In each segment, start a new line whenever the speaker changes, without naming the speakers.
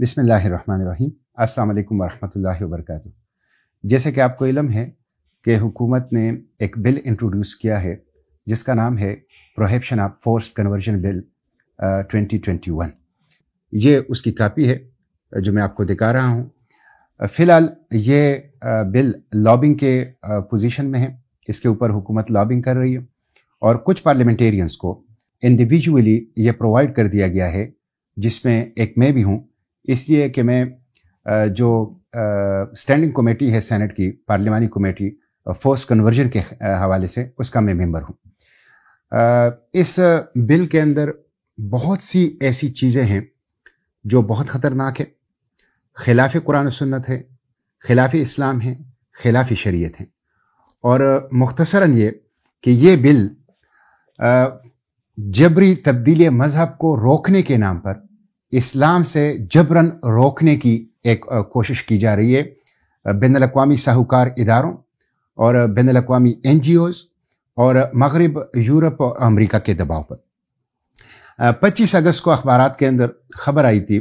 बसमीम् असल वरहमल वर्क जैसे कि आपको इलम है कि हुकूमत ने एक बिल इंट्रोड्यूस किया है जिसका नाम है prohibition of force conversion bill twenty twenty one ये उसकी कापी है जो मैं आपको दिखा रहा हूँ फ़िलहाल ये बिल लॉबिंग के पोजीशन में है इसके ऊपर हुकूमत लॉबिंग कर रही है और कुछ पार्लियामेंटेरियंस को इंडिविजुअली ये प्रोवाइड कर दिया गया है जिसमें एक मैं भी हूँ इसलिए कि मैं जो स्टैंडिंग कमेटी है सेनेट की पार्लियामानी कमेटी फोर्स कन्वर्जन के हवाले से उसका मैं मेंबर हूँ इस बिल के अंदर बहुत सी ऐसी चीज़ें हैं जो बहुत ख़तरनाक है खिलाफ कुरान सुन्नत है खिलाफ इस्लाम है खिलाफ शरीयत है और मुख्तसरन ये कि ये बिल जबरी तब्दील मज़हब को रोकने के नाम पर इस्लाम से जबरन रोकने की एक कोशिश की जा रही है बैन अवी साहूकार इदारों और बैन अवी एन जी ओज़ और मगरब यूरोप और अमरीका के दबाव पर पच्चीस अगस्त को अखबार के अंदर खबर आई थी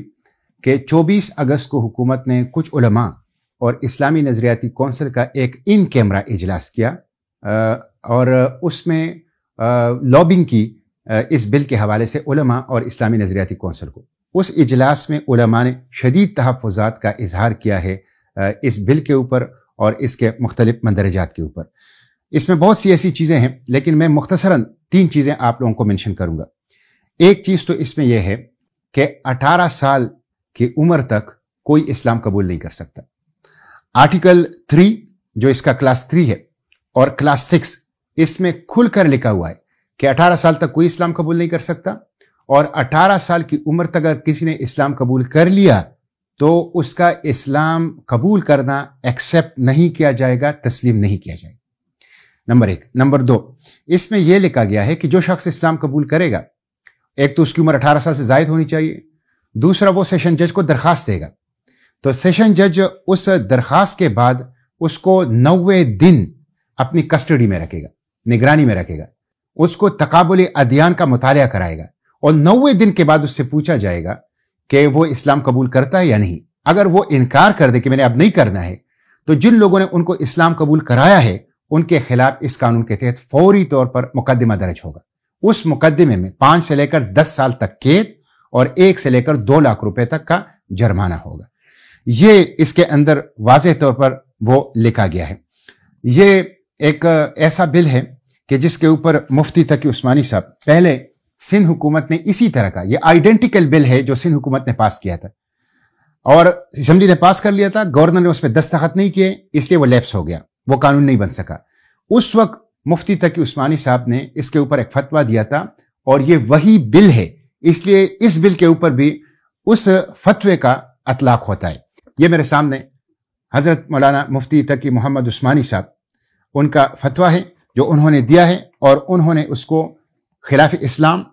कि चौबीस अगस्त को हुकूमत ने कुछ उलमा और इस्लामी नज़रियाती कौंसिल का एक इन कैमरा इजलास किया और उसमें लॉबिंग की इस बिल के हवाले से उलमा और इस्लामी नज़रियाती कौंसिल को उस इजलास में उलमा ने शदीद तहफ़ात का इजहार किया है इस बिल के ऊपर और इसके मुख्तलिफ मंदरजात के ऊपर इसमें बहुत सी ऐसी चीज़ें हैं लेकिन मैं मुख्तसरा तीन चीज़ें आप लोगों को मैंशन करूँगा एक चीज़ तो इसमें यह है कि अठारह साल की उम्र तक कोई इस्लाम कबूल नहीं कर सकता आर्टिकल थ्री जो इसका क्लास थ्री है और क्लास सिक्स इसमें खुलकर लिखा हुआ है कि 18 साल तक कोई इस्लाम कबूल नहीं कर सकता और 18 साल की उम्र तक अगर किसी ने इस्लाम कबूल कर लिया तो उसका इस्लाम कबूल करना एक्सेप्ट नहीं किया जाएगा तस्लीम नहीं किया जाएगा नंबर एक नंबर दो इसमें यह लिखा गया है कि जो शख्स इस्लाम कबूल करेगा एक तो उसकी उम्र अठारह साल से जायद होनी चाहिए दूसरा वो सेशन जज को दरखास्त देगा तो सेशन जज उस दरखास्त के बाद उसको नवे दिन अपनी कस्टडी में रखेगा निगरानी में रखेगा उसको तकाबुल अध्ययन का मुताया कराएगा और नौवे दिन के बाद उससे पूछा जाएगा कि वो इस्लाम कबूल करता है या नहीं अगर वो इनकार कर दे कि मैंने अब नहीं करना है तो जिन लोगों ने उनको इस्लाम कबूल कराया है उनके खिलाफ इस कानून के तहत फौरी तौर पर मुकदमा दर्ज होगा उस मुकदमे में पांच से लेकर दस साल तक कैद और एक से लेकर दो लाख रुपए तक का जुर्माना होगा ये इसके अंदर वाज तौर पर वो लिखा गया है ये एक ऐसा बिल है कि जिसके ऊपर मुफ्ती तकी उस्मानी साहब पहले सिंध हुकूमत ने इसी तरह का ये आइडेंटिकल बिल है जो सिंध हुकूमत ने पास किया था और असम्बली ने पास कर लिया था गवर्नर ने उस पर दस्तखत नहीं किए इसलिए वो लैप्स हो गया वो कानून नहीं बन सका उस वक्त मुफ्ती तकी उस्मानी साहब ने इसके ऊपर एक फतवा दिया था और ये वही बिल है इसलिए इस बिल के ऊपर भी उस फतवे का अतलाक होता है ये मेरे सामने हज़रत मौलाना मुफ्ती तकी मोहम्मद उस्मानी साहब उनका फतवा है जो उन्होंने दिया है और उन्होंने उसको खिलाफ इस्लाम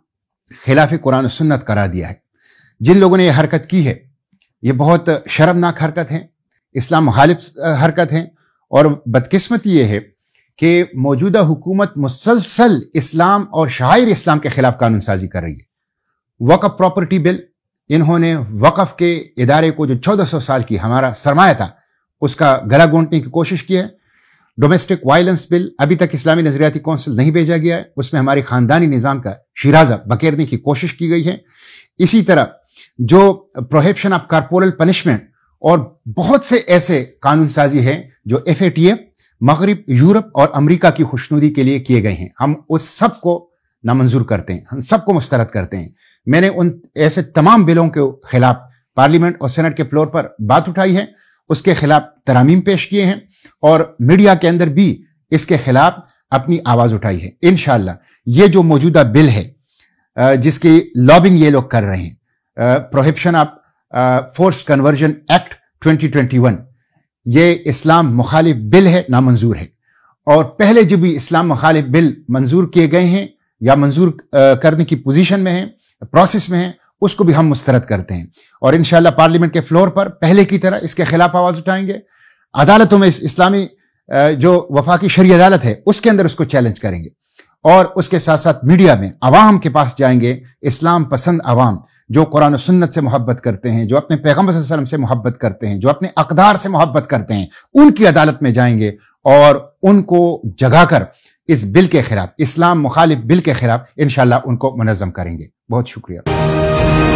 खिलाफ कुरान सुन्नत करार दिया है जिन लोगों ने यह हरकत की है ये बहुत शर्मनाक हरकत है इस्लाम मुखालिफ हरकत है और बदकिस्मती ये है कि मौजूदा हुकूमत मुसलसल इस्लाम और शायर इस्लाम के ख़िलाफ़ कानून साजी कर रही है वक़ प्रॉपर्टी बिल इन्होंने वक़ के इदारे को जो चौदह सौ साल की हमारा सरमाया था उसका गला घोंटने की कोशिश की है डोमेस्टिक वायलेंस बिल अभी तक इस्लामी नजरियाती कौंसिल नहीं भेजा गया है उसमें हमारे खानदानी निज़ाम का शिराजा बकेरने की कोशिश की गई है इसी तरह जो प्रोहिबिशन ऑफ कारपोरल पनिशमेंट और बहुत से ऐसे कानून साजी हैं जो एफ ए टी एफ मगरब यूरोप और अमरीका की खुशनुदी के लिए किए गए हैं हम उस सब को नामंजूर करते हैं हम सबको मुस्तरद करते हैं मैंने उन ऐसे तमाम बिलों के खिलाफ पार्लियामेंट और सेनेट के फ्लोर पर बात उठाई है उसके खिलाफ तरामीम पेश किए हैं और मीडिया के अंदर भी इसके खिलाफ अपनी आवाज़ उठाई है इन ये जो मौजूदा बिल है जिसकी लॉबिंग ये लोग कर रहे हैं prohibition of force conversion act 2021 ये इस्लाम मुखालिफ बिल है नामंजूर है और पहले जब भी इस्लाम मुखालिफ बिल मंजूर किए गए हैं या मंजूर करने की पोजीशन में है प्रोसेस में है उसको भी हम मुस्तरद करते हैं और इन पार्लियामेंट के फ्लोर पर पहले की तरह इसके खिलाफ आवाज़ उठाएंगे अदालतों में इस इस्लामी जो वफाकी शरी अदालत है उसके अंदर उसको चैलेंज करेंगे और उसके साथ साथ मीडिया में आवाम के पास जाएंगे इस्लाम पसंद आवाम जो कुरान सुन्नत से मोहब्बत करते हैं जो अपने पैगम्बर से मोहब्बत करते हैं जो अपने अकदार से मोहब्बत करते हैं उनकी अदालत में जाएंगे और उनको जगाकर इस बिल के खिलाफ इस्लाम मुखालिफ बिल के खिलाफ इनशाला उनको मुनजम करेंगे बहुत शुक्रिया